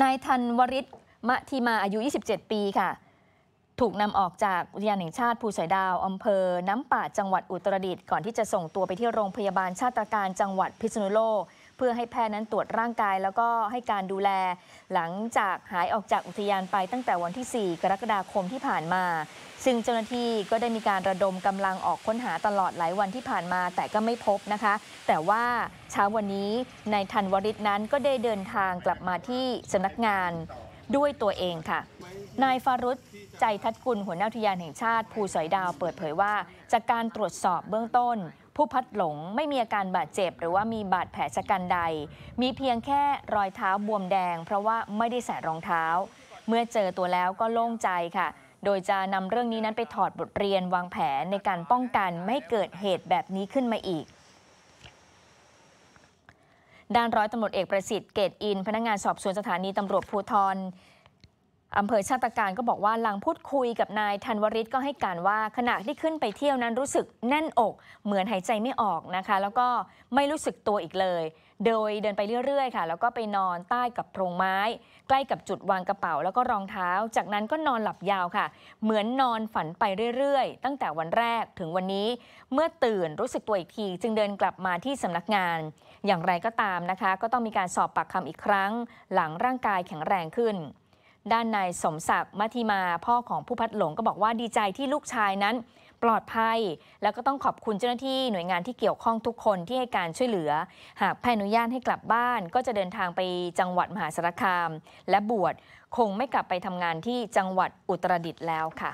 นายธันวริศมะทีมาอายุ 27 ปีค่ะ ถูกนำออกจากอุทยานแห่งชาติ ภูสอยดาวอำเภอ น้ำป่าจังหวัดอุตรดิตถ์ก่อนที่จะส่งตัวไปที่โรงพยาบาลชาติการจังหวัดพิษณุโลกพื่อให้แพทย์นั้นตรวจร่างกายแล้วก็ให้การดูแล หลังจากหายออกจากอุทยานไปตั้งแต่วันที่ 4 กรกฎาคมที่ผ่านมา ซึ่งเจ้าหน้าที่ก็ได้มีการระดมกำลังออกค้นหาตลอดหลายวันที่ผ่านมาแต่ก็ไม่พบนะคะ แต่ว่าเช้าวันนี้นายธันวริศนั้นก็ได้เดินทางกลับมาที่สำนักงานด้วยตัวเองค่ะ นายฟารุตใจทัดกุล หัวหน้าทุทยานแห่งชาติภูสอยดาวเปิดเผยว่า จากการตรวจสอบเบื้องต้น ผู้พัดหลงไม่มีอาการบาดเจ็บ หรือว่ามีบาดแผลชะกันใด มีเพียงแค่รอยเท้าบวมแดง เพราะว่าไม่ได้ใส่รองเท้า เมื่อเจอตัวแล้วก็โล่งใจค่ะ โดยจะนำเรื่องนี้นั้นไปถอดบทเรียนวางแผนในการป้องกันไม่ให้เกิดเหตุแบบนี้ขึ้นมาอีกด้านร้อยตำรวจเอกประสิทธิ์เกตอิน พนักงานสอบสวนสถานีตำรวจภูธรอำเภอชาติการก็บอกว่าหลังพูดคุยกับนายธันวริศก็ให้การว่าขณะที่ขึ้นไปเที่ยวนั้นรู้สึกแน่นอก เหมือนหายใจไม่ออกนะคะ แล้วก็ไม่รู้สึกตัวอีกเลย โดยเดินไปเรื่อยๆค่ะ แล้วก็ไปนอนใต้กับโพรงไม้ ใกล้กับจุดวางกระเป๋าแล้วก็รองเท้า จากนั้นก็นอนหลับยาวค่ะ เหมือนนอนฝันไปเรื่อยๆ ตั้งแต่วันแรกถึงวันนี้ เมื่อตื่นรู้สึกตัวอีกทีจึงเดินกลับมาที่สำนักงานอย่างไรก็ตามนะคะ ก็ต้องมีการสอบปากคำอีกครั้ง หลังร่างกายแข็งแรงขึ้นด้านนายสมศักดิ์มัธิมาพ่อของผู้พัดหลงก็บอกว่าดีใจที่ลูกชายนั้น ปลอดภัย แล้วก็ต้องขอบคุณเจ้าหน้าที่หน่วยงานที่เกี่ยวข้องทุกคนที่ให้การช่วยเหลือ หากแพทย์อนุญาตให้กลับบ้านก็จะเดินทางไปจังหวัดมหาสารคาม และบวชคงไม่กลับไปทำงานที่จังหวัดอุตรดิตถ์แล้วค่ะ